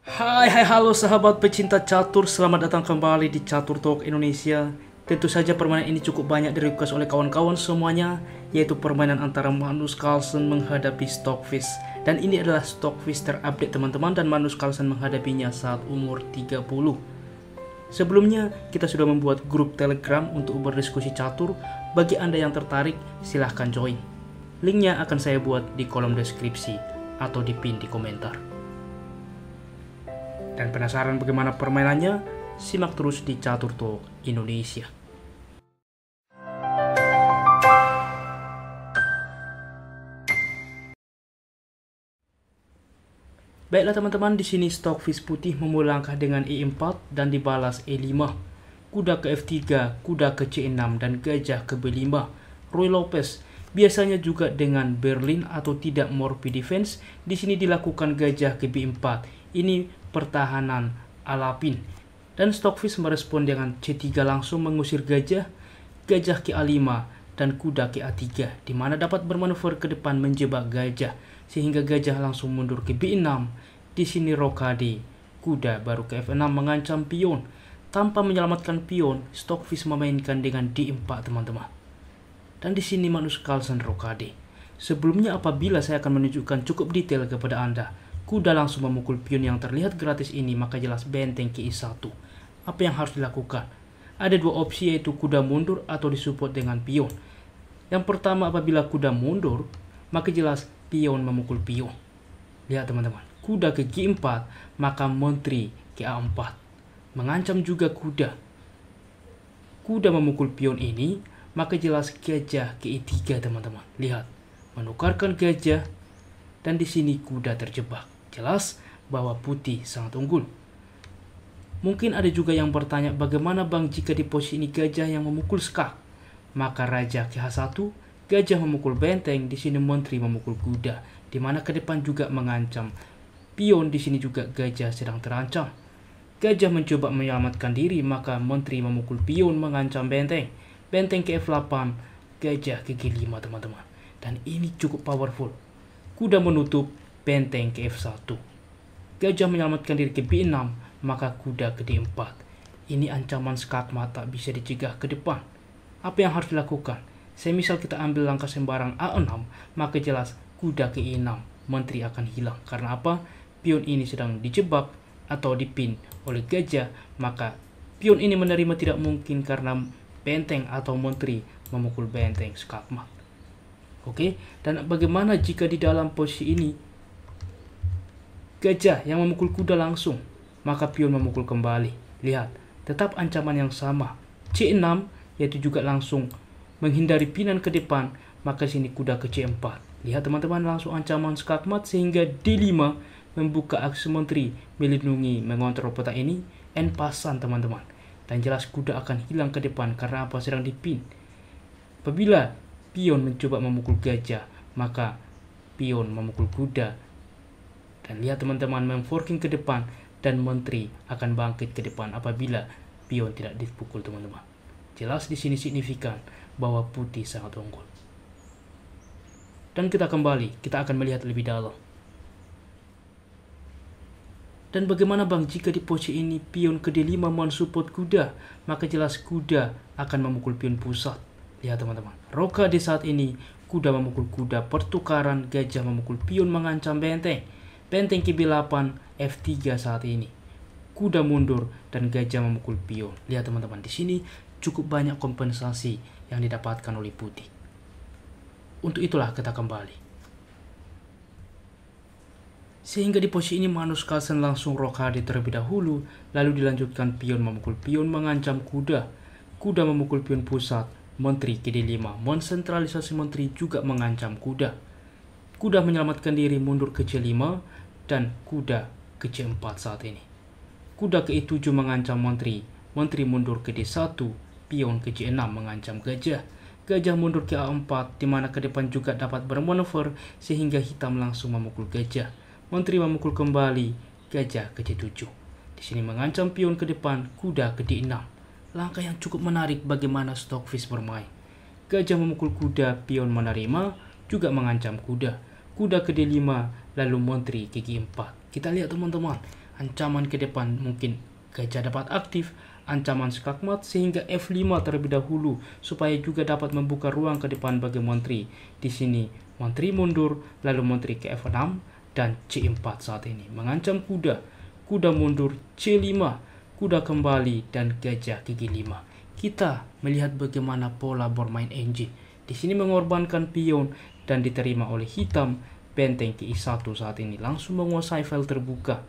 Hai hai halo sahabat pecinta catur Selamat datang kembali di Catur Talk Indonesia Tentu saja permainan ini cukup banyak direquest oleh kawan-kawan semuanya Yaitu permainan antara manus Carlsen menghadapi Stockfish Dan ini adalah Stockfish terupdate teman-teman Dan manus Carlsen menghadapinya saat umur 30 Sebelumnya kita sudah membuat grup telegram untuk berdiskusi catur Bagi anda yang tertarik silahkan join Linknya akan saya buat di kolom deskripsi atau di pin di komentar dan penasaran bagaimana permainannya? Simak terus di Catur Talk Indonesia. Baiklah teman-teman, di sini Stockfish putih memulai langkah dengan E4 dan dibalas E5. Kuda ke F3, kuda ke C6, dan gajah ke B5. Roy Lopez biasanya juga dengan Berlin atau tidak Morphe Defense, di sini dilakukan gajah ke B4. Ini pertahanan Alapin. Dan Stockfish merespon dengan C3 langsung mengusir gajah, gajah ka 5 dan kuda KA3 di mana dapat bermanuver ke depan menjebak gajah sehingga gajah langsung mundur ke B6. Di sini rokade, kuda baru ke F6 mengancam pion. Tanpa menyelamatkan pion, Stockfish memainkan dengan D4 teman-teman. Dan di sini Manus Carlsen rokade. Sebelumnya apabila saya akan menunjukkan cukup detail kepada Anda, Kuda langsung memukul pion yang terlihat gratis ini maka jelas benteng ki 1 Apa yang harus dilakukan? Ada dua opsi yaitu kuda mundur atau disupport dengan pion. Yang pertama apabila kuda mundur, maka jelas pion memukul pion. Lihat teman-teman, kuda ke G4, maka menteri ke A4. Mengancam juga kuda. Kuda memukul pion ini, maka jelas gajah ke E3 teman-teman. Lihat, menukarkan gajah, dan di sini kuda terjebak. Jelas bahwa putih sangat unggul. Mungkin ada juga yang bertanya bagaimana bang jika di posisi ini gajah yang memukul skak. Maka raja h 1 gajah memukul benteng, di sini menteri memukul kuda, di mana ke depan juga mengancam. Pion di sini juga gajah sedang terancam. Gajah mencoba menyelamatkan diri, maka menteri memukul pion mengancam benteng. Benteng ke F8, gajah ke G5 teman-teman. Dan ini cukup powerful. Kuda menutup, benteng ke F1. Gajah menyelamatkan diri ke B6, maka kuda ke D4. Ini ancaman skakmat tak bisa dicegah ke depan. Apa yang harus dilakukan? Saya misal kita ambil langkah sembarang A6, maka jelas kuda ke E6, menteri akan hilang. Karena apa? Pion ini sedang dijebak atau dipin oleh gajah, maka pion ini menerima tidak mungkin karena benteng atau menteri memukul benteng skakmat. Oke, dan bagaimana jika di dalam posisi ini Gajah yang memukul kuda langsung, maka pion memukul kembali. Lihat, tetap ancaman yang sama. C6 yaitu juga langsung menghindari pinan ke depan, maka sini kuda ke C4. Lihat teman-teman langsung ancaman skakmat sehingga D5 membuka aksi menteri melindungi mengontrol peta ini n pasan teman-teman. Dan jelas kuda akan hilang ke depan karena apa sedang dipin. Apabila pion mencoba memukul gajah, maka pion memukul kuda dan lihat ya, teman-teman, memforking ke depan dan menteri akan bangkit ke depan apabila pion tidak dipukul teman-teman. Jelas di sini signifikan bahwa putih sangat unggul. Dan kita kembali, kita akan melihat lebih dalam. Dan bagaimana bang jika di posisi ini pion ke D5 mensupport kuda, maka jelas kuda akan memukul pion pusat. Lihat teman-teman, roka di saat ini kuda memukul kuda pertukaran, gajah memukul pion mengancam benteng benteng KB8 F3 saat ini. Kuda mundur dan gajah memukul pion. Lihat teman-teman, di sini cukup banyak kompensasi yang didapatkan oleh putih. Untuk itulah kita kembali. Sehingga di posisi ini Manus Carlsen langsung rokade terlebih dahulu, lalu dilanjutkan pion memukul pion mengancam kuda. Kuda memukul pion pusat, Menteri KD5, monsentralisasi Menteri juga mengancam kuda. Kuda menyelamatkan diri mundur ke C5, dan kuda ke C4 saat ini. Kuda ke E7 mengancam menteri, menteri mundur ke D1, pion ke C6 mengancam gajah. Gajah mundur ke A4 di mana ke depan juga dapat bermanuver sehingga hitam langsung memukul gajah. Menteri memukul kembali gajah ke C7. Di sini mengancam pion ke depan, kuda ke D6. Langkah yang cukup menarik bagaimana Stockfish bermain. Gajah memukul kuda, pion menerima, juga mengancam kuda. Kuda ke D5, lalu menteri gigi 4. Kita lihat teman-teman, ancaman ke depan mungkin gajah dapat aktif, ancaman skakmat sehingga F5 terlebih dahulu supaya juga dapat membuka ruang ke depan bagi menteri Di sini menteri mundur, lalu menteri ke F6 dan C4 saat ini mengancam kuda. Kuda mundur C5, kuda kembali dan gajah gigi 5 kita melihat bagaimana pola bermain engine Di sini mengorbankan pion dan diterima oleh hitam Benteng Ki1 saat ini langsung menguasai file terbuka.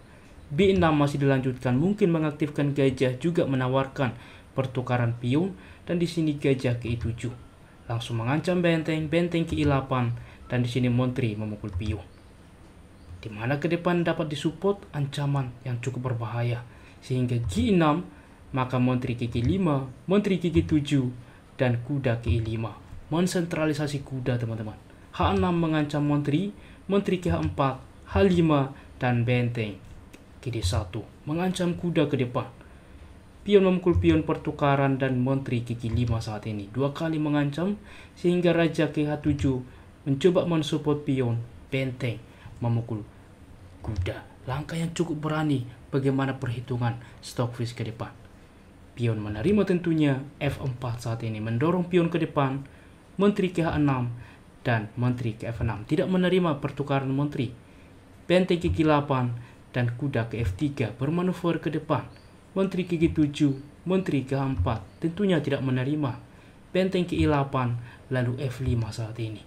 B6 masih dilanjutkan mungkin mengaktifkan gajah juga menawarkan pertukaran pion dan di sini gajah ke 7 Langsung mengancam benteng, benteng ke 8 dan di sini Montri memukul pion. Di mana ke depan dapat disupport ancaman yang cukup berbahaya sehingga G6 maka Montri ke 5 Montri ke 7 dan kuda ke 5 Mensentralisasi kuda teman-teman. H6 mengancam Menteri, Menteri KH4, H5, dan benteng. KD1 mengancam kuda ke depan. Pion memukul pion pertukaran dan menteri kiki 5 saat ini dua kali mengancam sehingga raja KH7 mencoba mensupport pion benteng memukul kuda. Langkah yang cukup berani bagaimana perhitungan Stockfish ke depan. Pion menerima tentunya F4 saat ini mendorong pion ke depan, menteri KH6 dan Menteri ke-F6 tidak menerima pertukaran Menteri. Benteng ke-8 dan kuda ke-F3 bermanuver ke depan. Menteri ke-7, Menteri ke-4 tentunya tidak menerima. Benteng ke-8 lalu F5 saat ini.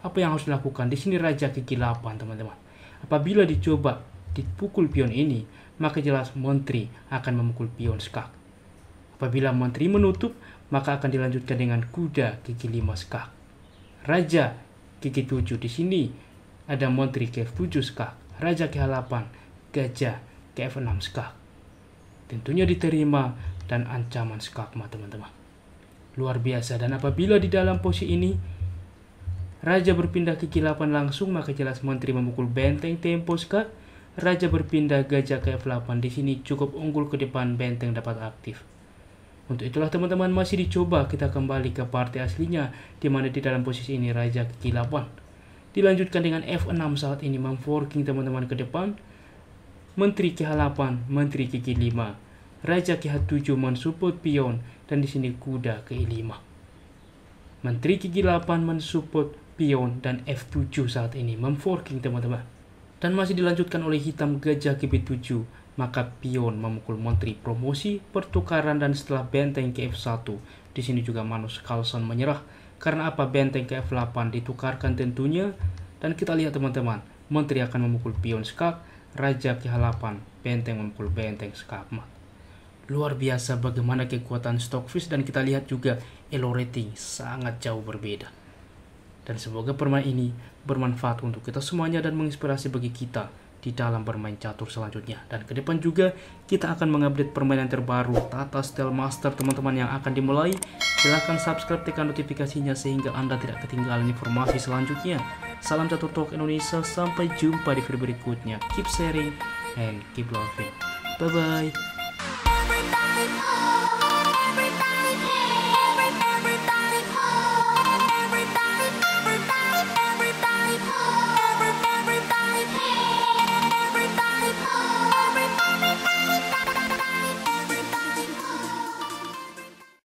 Apa yang harus dilakukan? Di sini Raja ke-8 teman-teman. Apabila dicoba dipukul pion ini, maka jelas Menteri akan memukul pion skak. Apabila Menteri menutup, maka akan dilanjutkan dengan kuda G5 skak. Raja gigi 7 di sini ada Montri ke 7 skak, Raja ke-8, Gajah ke-6 skak. Tentunya diterima dan ancaman skakma teman-teman. Luar biasa dan apabila di dalam posisi ini Raja berpindah ke G8 langsung maka jelas Montri memukul benteng tempo skak. Raja berpindah gajah ke F8 di sini cukup unggul ke depan benteng dapat aktif. Untuk itulah teman-teman masih dicoba kita kembali ke partai aslinya di mana di dalam posisi ini raja kekilapan. Dilanjutkan dengan F6 saat ini memforking teman-teman ke depan. Menteri K8, Menteri ke 5 Raja K7 mensupport pion dan di sini kuda ke 5 Menteri ke 8 mensupport pion dan F7 saat ini memforking teman-teman. Dan masih dilanjutkan oleh hitam gajah ke B7 maka pion memukul menteri promosi pertukaran dan setelah benteng ke F1 di sini juga Manus Carlson menyerah karena apa benteng ke F8 ditukarkan tentunya dan kita lihat teman-teman menteri akan memukul pion skak Raja ke H8 benteng memukul benteng skak mat luar biasa bagaimana kekuatan Stockfish dan kita lihat juga elo rating sangat jauh berbeda dan semoga permainan ini bermanfaat untuk kita semuanya dan menginspirasi bagi kita di dalam bermain catur selanjutnya. Dan ke depan juga kita akan mengupdate permainan terbaru Tata Steel Master teman-teman yang akan dimulai. Silahkan subscribe tekan notifikasinya sehingga Anda tidak ketinggalan informasi selanjutnya. Salam Catur Talk Indonesia, sampai jumpa di video berikutnya. Keep sharing and keep loving. Bye-bye.